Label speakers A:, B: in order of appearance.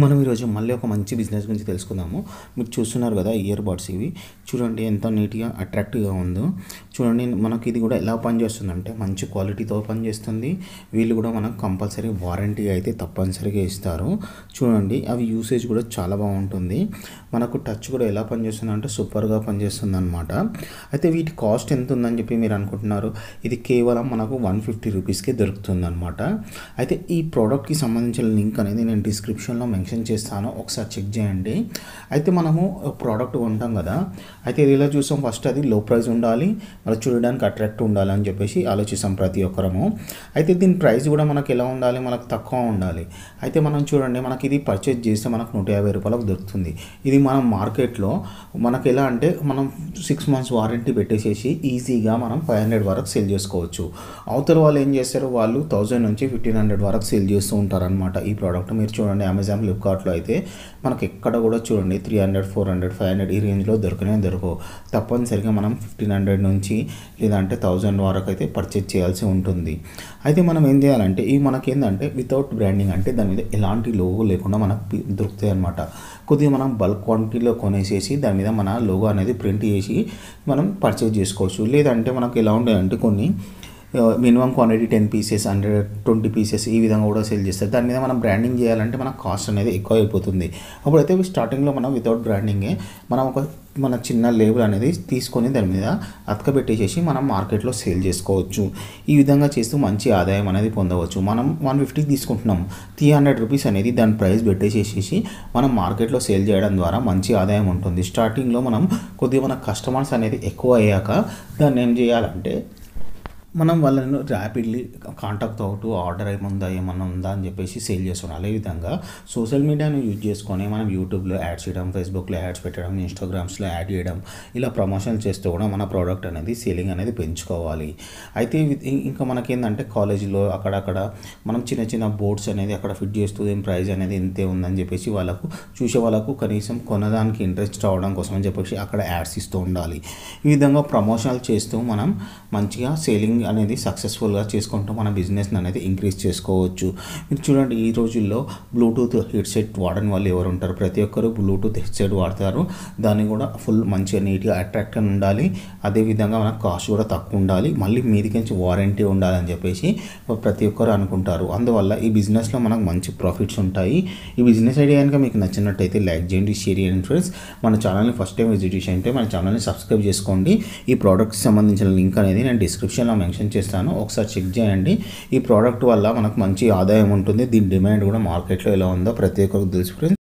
A: మనం ఈరోజు మళ్ళీ ఒక మంచి బిజినెస్ గురించి తెలుసుకుందాము మీరు చూస్తున్నారు కదా ఇయర్ బడ్స్ ఇవి చూడండి ఎంత నీట్గా అట్రాక్టివ్గా ఉందో చూడండి మనకి ఇది కూడా ఎలా పనిచేస్తుంది అంటే మంచి క్వాలిటీతో పనిచేస్తుంది వీళ్ళు కూడా మనకు కంపల్సరీ వారంటీ అయితే తప్పనిసరిగా ఇస్తారు చూడండి అవి యూసేజ్ కూడా చాలా బాగుంటుంది మనకు టచ్ కూడా ఎలా పనిచేస్తుంది అంటే సూపర్గా పనిచేస్తుంది అనమాట అయితే వీటి కాస్ట్ ఎంత ఉందని చెప్పి మీరు అనుకుంటున్నారు ఇది కేవలం మనకు వన్ ఫిఫ్టీ రూపీస్కే దొరుకుతుంది అనమాట అయితే ఈ ప్రోడక్ట్కి సంబంధించిన లింక్ అనేది నేను డిస్క్రిప్షన్లో మెన్షన్ చేస్తాను ఒకసారి చెక్ చేయండి అయితే మనము ప్రోడక్ట్ కొంటాం కదా అయితే ఇలా చూసాం ఫస్ట్ అది లో ప్రైస్ ఉండాలి అలా చూడడానికి అట్రాక్ట్ ఉండాలని చెప్పేసి ఆలోచిస్తాం ప్రతి ఒక్కరము అయితే దీని ప్రైస్ కూడా మనకు ఎలా ఉండాలి మనకు తక్కువ ఉండాలి అయితే మనం చూడండి మనకి ఇది పర్చేజ్ చేస్తే మనకు నూట యాభై రూపాయలకు దొరుకుతుంది ఇది మనం మార్కెట్లో మనకు ఎలా అంటే మనం సిక్స్ మంత్స్ వారంటీ పెట్టేసేసి ఈజీగా మనం ఫైవ్ హండ్రెడ్ వరకు సేల్ చేసుకోవచ్చు అవతల వాళ్ళు ఏం చేస్తారు వాళ్ళు థౌజండ్ నుంచి ఫిఫ్టీన్ హండ్రెడ్ వరకు సేల్ చేస్తూ ఉంటారనమాట ఈ ప్రోడక్ట్ మీరు చూడండి అమెజాన్ ఫ్లిప్కార్ట్లో అయితే మనకు ఎక్కడ కూడా చూడండి three hundred four hundred five hundred ఈ రేంజ్లో దొరకనే దొరకవు తప్పనిసరిగా మనం ఫిఫ్టీన్ హండ్రెడ్ నుంచి నుంచి లేదంటే థౌజండ్ వరకు అయితే పర్చేజ్ చేయాల్సి ఉంటుంది అయితే మనం ఏం చేయాలంటే ఈ ఏంటంటే వితౌట్ బ్రాండింగ్ అంటే దాని మీద ఎలాంటి లోగో లేకుండా మనకు దొరుకుతాయి అనమాట కొద్దిగా మనం బల్క్ క్వాంటిటీలో కొనేసేసి దాని మీద మన లోగో అనేది ప్రింట్ చేసి మనం పర్చేజ్ చేసుకోవచ్చు లేదంటే మనకు ఎలా ఉంటాయంటే కొన్ని minimum quantity ten pieces hundred twenty pieces ఈ విధంగా కూడా సేల్ చేస్తారు దాని మీద మనం బ్రాండింగ్ చేయాలంటే మన కాస్ట్ అనేది ఎక్కువ అయిపోతుంది అప్పుడైతే స్టార్టింగ్లో మనం వితౌట్ బ్రాండింగే మనం ఒక మన చిన్న లేబుల్ అనేది తీసుకొని దాని మీద పెట్టేసేసి మనం మార్కెట్లో సేల్ చేసుకోవచ్చు ఈ విధంగా చేస్తూ మంచి ఆదాయం అనేది పొందవచ్చు మనం వన్ ఫిఫ్టీకి తీసుకుంటున్నాం త్రీ హండ్రెడ్ రూపీస్ అనేది దాని ప్రైస్ పెట్టేసేసి మనం మార్కెట్లో సేల్ చేయడం ద్వారా మంచి ఆదాయం ఉంటుంది స్టార్టింగ్లో మనం కొద్దిగా మన కస్టమర్స్ అనేది ఎక్కువ అయ్యాక దాన్ని ఏం చేయాలంటే మనం వాళ్ళను ర్యాపిడ్లీ కాంటాక్ట్ అవుతూ ఆర్డర్ ఏముందా ఏమన్నా ఉందా అని చెప్పేసి సేల్ చేస్తున్నాం అదేవిధంగా సోషల్ మీడియాను యూజ్ చేసుకొని మనం యూట్యూబ్లో యాడ్ చేయడం ఫేస్బుక్లో యాడ్స్ పెట్టడం ఇన్స్టాగ్రామ్స్లో యాడ్ చేయడం ఇలా ప్రమోషన్ చేస్తూ కూడా మన ప్రోడక్ట్ అనేది సేలింగ్ అనేది పెంచుకోవాలి అయితే ఇంకా మనకేంటంటే కాలేజీలో అక్కడక్కడ మనం చిన్న చిన్న బోర్డ్స్ అనేది అక్కడ ఫిట్ చేస్తూ ఏం ప్రైజ్ అనేది ఇంతే ఉందని చెప్పేసి వాళ్ళకు చూసే వాళ్ళకు కనీసం కొనడానికి ఇంట్రెస్ట్ రావడం కోసం అని చెప్పేసి అక్కడ యాడ్స్ ఇస్తూ ఉండాలి ఈ విధంగా ప్రమోషన్లు చేస్తూ మనం మంచిగా సేలింగ్ అనేది సక్సెస్ఫుల్గా చేసుకుంటూ మన బిజినెస్ని అనేది ఇంక్రీజ్ చేసుకోవచ్చు మీరు చూడండి ఈ రోజుల్లో బ్లూటూత్ హెడ్సెట్ వాడని వాళ్ళు ఎవరు ఉంటారు ప్రతి ఒక్కరు బ్లూటూత్ హెడ్సెట్ వాడతారు దాన్ని కూడా ఫుల్ మంచిగా నీట్గా అట్రాక్ట్ అని ఉండాలి అదేవిధంగా మనకు కాస్ట్ కూడా తక్కువ ఉండాలి మళ్ళీ మీదికి నుంచి వారంటీ ఉండాలని చెప్పేసి ప్రతి ఒక్కరు అనుకుంటారు అందువల్ల ఈ బిజినెస్లో మనకు మంచి ప్రాఫిట్స్ ఉంటాయి ఈ బిజినెస్ ఐడియా కనుక మీకు నచ్చినట్టయితే లైక్ చేయండి షేర్ చేయండి ఫ్రెండ్స్ మన ఛానల్ని ఫస్ట్ టైం విజిట్ చేసి అంటే మన ఛానల్ని సబ్స్క్రైబ్ చేసుకోండి ఈ ప్రోడక్ట్కి సంబంధించిన లింక్ అనేది నేను డిస్క్రిప్షన్లో మెన్షన్ చేస్తాను ఒకసారి చెక్ చేయండి ఈ ప్రోడక్ట్ వల్ల మనకు మంచి ఆదాయం ఉంటుంది దీని డిమాండ్ కూడా మార్కెట్లో ఎలా ఉందో ప్రతి ఒక్కరికి తెలుసుకుని